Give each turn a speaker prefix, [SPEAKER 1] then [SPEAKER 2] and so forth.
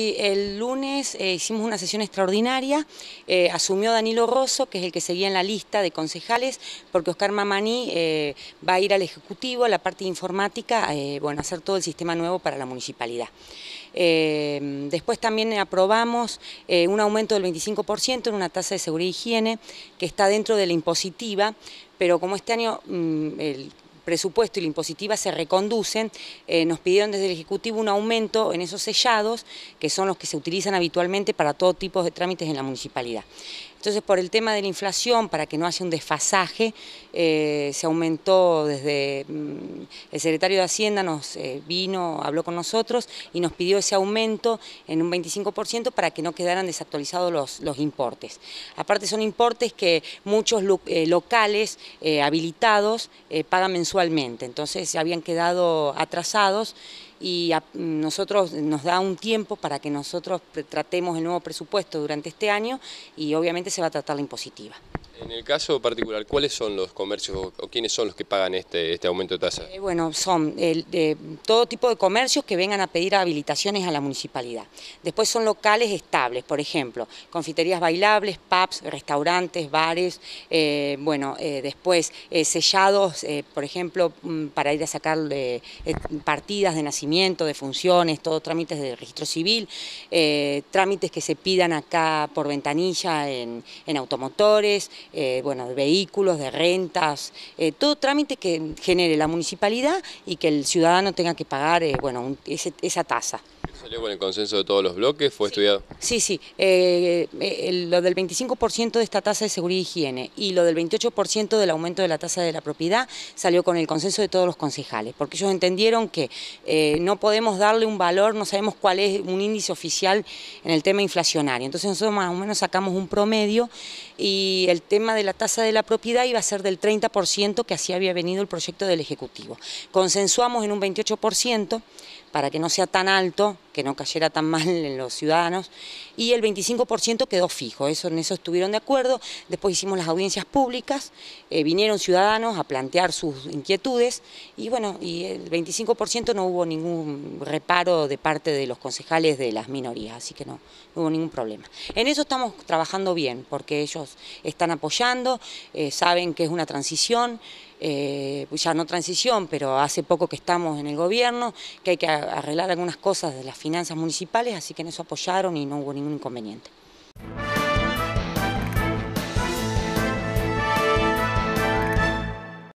[SPEAKER 1] El lunes eh, hicimos una sesión extraordinaria, eh, asumió Danilo Rosso, que es el que seguía en la lista de concejales, porque Oscar Mamani eh, va a ir al Ejecutivo, a la parte informática, bueno, a hacer todo el sistema nuevo para la municipalidad. después también aprobamos un aumento del 25% en una tasa de seguridad y higiene, que está dentro de la impositiva, pero como este año mm, presupuesto y la impositiva se reconducen, eh, nos pidieron desde el Ejecutivo un aumento en esos sellados, que son los que se utilizan habitualmente para todo tipo de trámites en la municipalidad. Entonces, por el tema de la inflación, para que no haya un desfasaje, eh, se aumentó desde... Mm, el secretario de Hacienda nos eh, vino, habló con nosotros y nos pidió ese aumento en un 25% para que no quedaran desactualizados los, importes. Aparte son importes que muchos eh, locales habilitados pagan mensualmente, entonces se habían quedado atrasados y nosotros nos da un tiempo para que nosotros tratemos el nuevo presupuesto durante este año y obviamente se va a tratar la impositiva.
[SPEAKER 2] En el caso particular, ¿cuáles son los comercios o quiénes son los que pagan este, este aumento de tasa? Eh,
[SPEAKER 1] bueno, son todo tipo de comercios que vengan a pedir habilitaciones a la municipalidad. Después son locales estables, por ejemplo, confiterías bailables, pubs, restaurantes, bares, eh, bueno, eh, después sellados, por ejemplo, mm, para ir a sacar partidas de nacimiento, de funciones, todos trámites de registro civil, trámites que se pidan acá por ventanilla en automotores, eh, bueno, de vehículos, de rentas, eh, todo trámite que genere la municipalidad y que el ciudadano tenga que pagar eh, bueno, esa tasa.
[SPEAKER 2] ¿Salió con el consenso de todos los bloques? ¿Fue estudiado?
[SPEAKER 1] Sí, sí. Eh, eh, lo del 25% de esta tasa de seguridad y higiene y lo del 28% del aumento de la tasa de la propiedad salió con el consenso de todos los concejales, porque ellos entendieron que eh, no podemos darle un valor, no sabemos cuál es un índice oficial en el tema inflacionario. Entonces nosotros más o menos sacamos un promedio y el tema de la tasa de la propiedad iba a ser del 30% que así había venido el proyecto del Ejecutivo. Consensuamos en un 28% para que no sea tan alto, que no cayera tan mal en los ciudadanos, y el 25% quedó fijo, eso, en eso estuvieron de acuerdo, después hicimos las audiencias públicas, eh, vinieron ciudadanos a plantear sus inquietudes, y bueno, y el 25% no hubo ningún reparo de parte de los concejales de las minorías, así que no, hubo ningún problema. En eso estamos trabajando bien, porque ellos están apoyando, eh, saben que es una transición, eh, pues ya no transición, pero hace poco que estamos en el gobierno, que hay que arreglar algunas cosas de las finanzas municipales, así que en eso apoyaron y no hubo ningún inconveniente.